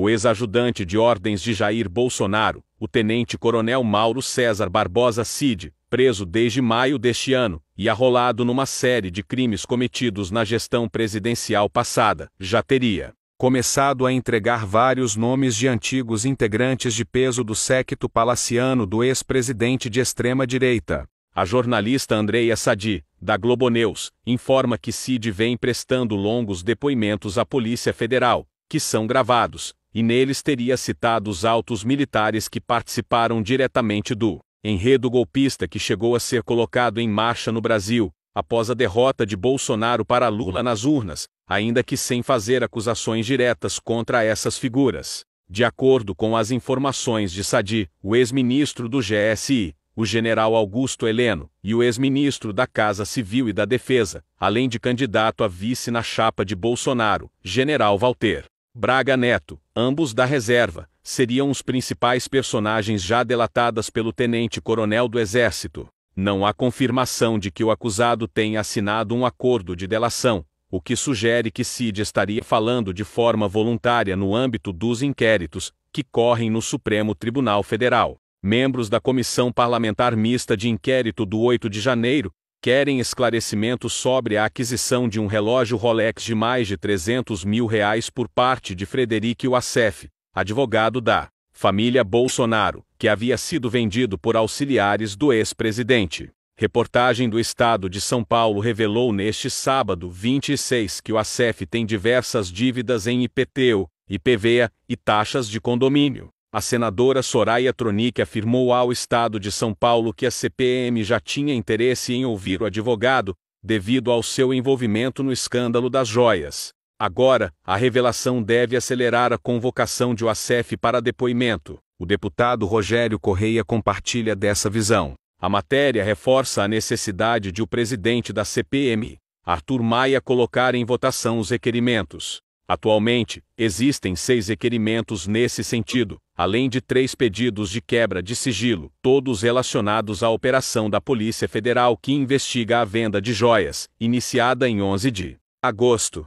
O ex-ajudante de ordens de Jair Bolsonaro, o tenente-coronel Mauro César Barbosa Cid, preso desde maio deste ano e arrolado numa série de crimes cometidos na gestão presidencial passada, já teria começado a entregar vários nomes de antigos integrantes de peso do séquito palaciano do ex-presidente de extrema-direita. A jornalista Andreia Sadi, da Globo News, informa que Cid vem prestando longos depoimentos à Polícia Federal, que são gravados, e neles teria citado os altos militares que participaram diretamente do enredo golpista que chegou a ser colocado em marcha no Brasil, após a derrota de Bolsonaro para Lula nas urnas, ainda que sem fazer acusações diretas contra essas figuras. De acordo com as informações de Sadi, o ex-ministro do GSI, o general Augusto Heleno, e o ex-ministro da Casa Civil e da Defesa, além de candidato a vice na chapa de Bolsonaro, general Walter Braga Neto, ambos da reserva, seriam os principais personagens já delatadas pelo tenente-coronel do Exército. Não há confirmação de que o acusado tenha assinado um acordo de delação, o que sugere que Cid estaria falando de forma voluntária no âmbito dos inquéritos que correm no Supremo Tribunal Federal. Membros da Comissão Parlamentar Mista de Inquérito do 8 de Janeiro, querem esclarecimento sobre a aquisição de um relógio Rolex de mais de 300 mil reais por parte de Frederic Wassef, advogado da família Bolsonaro, que havia sido vendido por auxiliares do ex-presidente. Reportagem do Estado de São Paulo revelou neste sábado 26 que o ACEF tem diversas dívidas em IPTU, IPVA e taxas de condomínio. A senadora Soraya Tronic afirmou ao Estado de São Paulo que a CPM já tinha interesse em ouvir o advogado, devido ao seu envolvimento no escândalo das joias. Agora, a revelação deve acelerar a convocação de OACF para depoimento. O deputado Rogério Correia compartilha dessa visão. A matéria reforça a necessidade de o presidente da CPM, Arthur Maia, colocar em votação os requerimentos. Atualmente, existem seis requerimentos nesse sentido, além de três pedidos de quebra de sigilo, todos relacionados à operação da Polícia Federal que investiga a venda de joias, iniciada em 11 de agosto.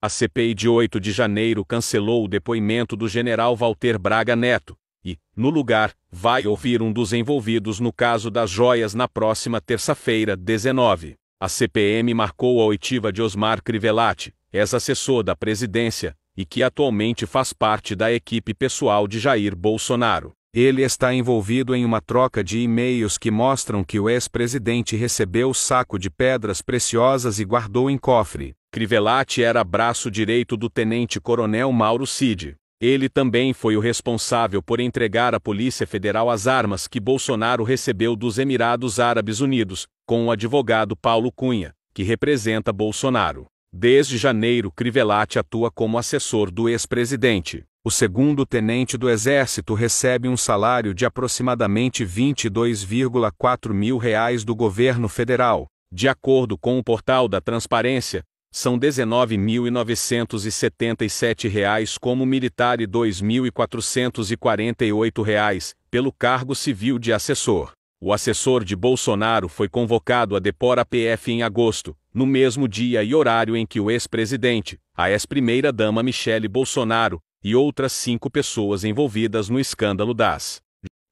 A CPI de 8 de janeiro cancelou o depoimento do general Walter Braga Neto e, no lugar, vai ouvir um dos envolvidos no caso das joias na próxima terça-feira, 19. A CPM marcou a oitiva de Osmar Crivellati, ex-assessor da presidência, e que atualmente faz parte da equipe pessoal de Jair Bolsonaro. Ele está envolvido em uma troca de e-mails que mostram que o ex-presidente recebeu saco de pedras preciosas e guardou em cofre. Crivellati era braço direito do tenente-coronel Mauro Cid. Ele também foi o responsável por entregar à Polícia Federal as armas que Bolsonaro recebeu dos Emirados Árabes Unidos, com o advogado Paulo Cunha, que representa Bolsonaro. Desde janeiro, Crivellati atua como assessor do ex-presidente. O segundo tenente do Exército recebe um salário de aproximadamente 22,4 mil reais do governo federal. De acordo com o portal da Transparência, são R$ 19.977 como militar e R$ 2.448 pelo cargo civil de assessor. O assessor de Bolsonaro foi convocado a depor a PF em agosto, no mesmo dia e horário em que o ex-presidente, a ex-primeira-dama Michele Bolsonaro, e outras cinco pessoas envolvidas no escândalo das.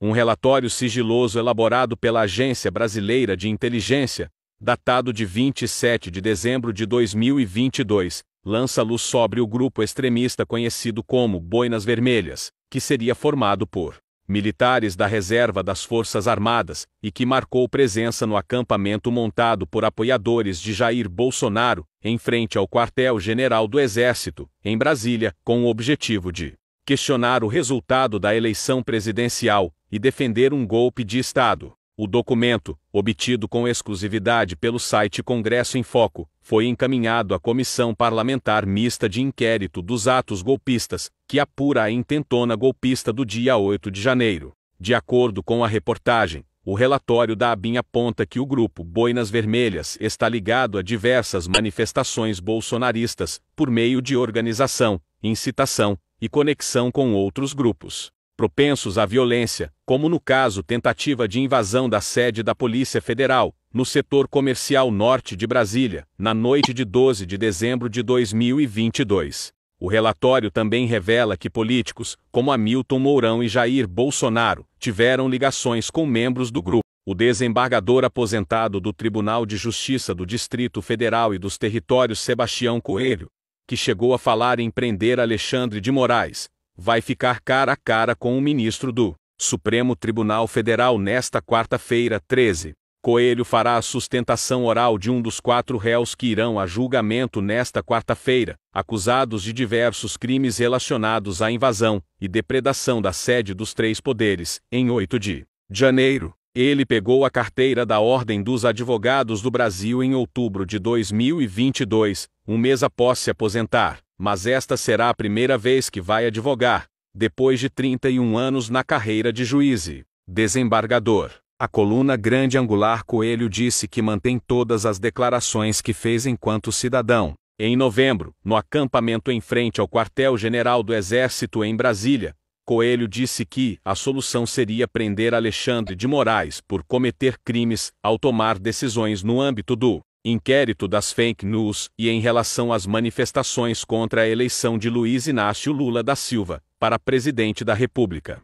Um relatório sigiloso elaborado pela Agência Brasileira de Inteligência, datado de 27 de dezembro de 2022, lança luz sobre o grupo extremista conhecido como Boinas Vermelhas, que seria formado por militares da reserva das Forças Armadas, e que marcou presença no acampamento montado por apoiadores de Jair Bolsonaro, em frente ao quartel-general do Exército, em Brasília, com o objetivo de questionar o resultado da eleição presidencial e defender um golpe de Estado. O documento, obtido com exclusividade pelo site Congresso em Foco, foi encaminhado à Comissão Parlamentar Mista de Inquérito dos Atos Golpistas, que apura a intentona golpista do dia 8 de janeiro. De acordo com a reportagem, o relatório da ABIN aponta que o grupo Boinas Vermelhas está ligado a diversas manifestações bolsonaristas, por meio de organização, incitação e conexão com outros grupos propensos à violência, como no caso tentativa de invasão da sede da Polícia Federal, no setor comercial norte de Brasília, na noite de 12 de dezembro de 2022. O relatório também revela que políticos, como Hamilton Mourão e Jair Bolsonaro, tiveram ligações com membros do grupo. O desembargador aposentado do Tribunal de Justiça do Distrito Federal e dos Territórios Sebastião Coelho, que chegou a falar em prender Alexandre de Moraes, vai ficar cara a cara com o ministro do Supremo Tribunal Federal nesta quarta-feira, 13. Coelho fará a sustentação oral de um dos quatro réus que irão a julgamento nesta quarta-feira, acusados de diversos crimes relacionados à invasão e depredação da sede dos três poderes, em 8 de janeiro. Ele pegou a carteira da Ordem dos Advogados do Brasil em outubro de 2022, um mês após se aposentar mas esta será a primeira vez que vai advogar, depois de 31 anos na carreira de juíze. Desembargador. A coluna grande angular Coelho disse que mantém todas as declarações que fez enquanto cidadão. Em novembro, no acampamento em frente ao quartel-general do Exército em Brasília, Coelho disse que a solução seria prender Alexandre de Moraes por cometer crimes ao tomar decisões no âmbito do inquérito das fake news e em relação às manifestações contra a eleição de Luiz Inácio Lula da Silva para presidente da República.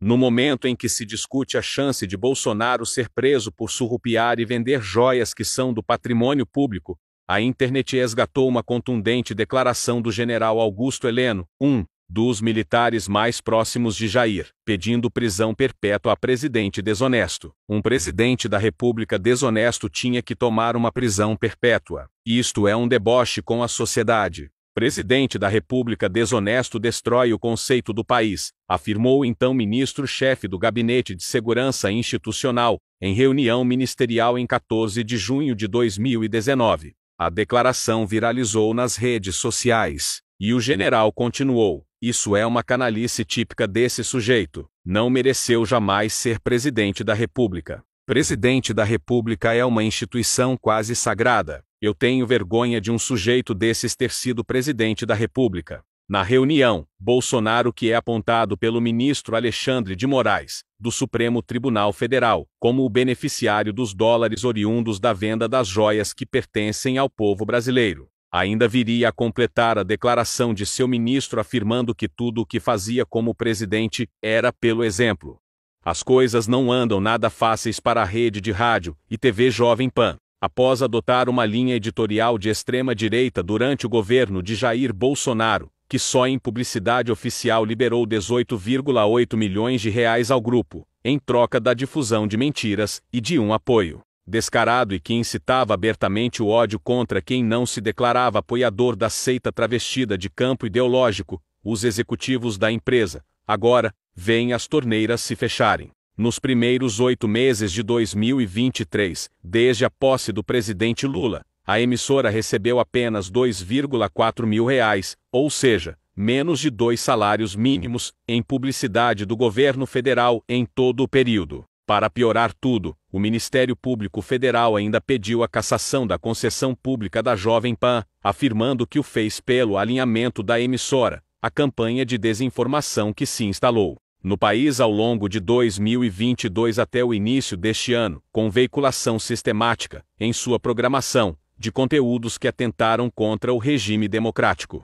No momento em que se discute a chance de Bolsonaro ser preso por surrupiar e vender joias que são do patrimônio público, a internet resgatou uma contundente declaração do general Augusto Heleno, um dos militares mais próximos de Jair, pedindo prisão perpétua a presidente desonesto. Um presidente da República desonesto tinha que tomar uma prisão perpétua. Isto é um deboche com a sociedade. Presidente da República desonesto destrói o conceito do país, afirmou então ministro-chefe do Gabinete de Segurança Institucional, em reunião ministerial em 14 de junho de 2019. A declaração viralizou nas redes sociais. E o general continuou: isso é uma canalice típica desse sujeito. Não mereceu jamais ser presidente da República. Presidente da República é uma instituição quase sagrada. Eu tenho vergonha de um sujeito desses ter sido presidente da República. Na reunião, Bolsonaro, que é apontado pelo ministro Alexandre de Moraes, do Supremo Tribunal Federal, como o beneficiário dos dólares oriundos da venda das joias que pertencem ao povo brasileiro, ainda viria a completar a declaração de seu ministro afirmando que tudo o que fazia como presidente era pelo exemplo. As coisas não andam nada fáceis para a rede de rádio e TV Jovem Pan. Após adotar uma linha editorial de extrema-direita durante o governo de Jair Bolsonaro, que só em publicidade oficial liberou 18,8 milhões de reais ao grupo, em troca da difusão de mentiras e de um apoio descarado e que incitava abertamente o ódio contra quem não se declarava apoiador da seita travestida de campo ideológico, os executivos da empresa, agora, veem as torneiras se fecharem. Nos primeiros oito meses de 2023, desde a posse do presidente Lula, a emissora recebeu apenas 2,4 mil reais, ou seja, menos de dois salários mínimos, em publicidade do governo federal em todo o período. Para piorar tudo, o Ministério Público Federal ainda pediu a cassação da concessão pública da Jovem Pan, afirmando que o fez pelo alinhamento da emissora, a campanha de desinformação que se instalou no país ao longo de 2022 até o início deste ano, com veiculação sistemática, em sua programação, de conteúdos que atentaram contra o regime democrático.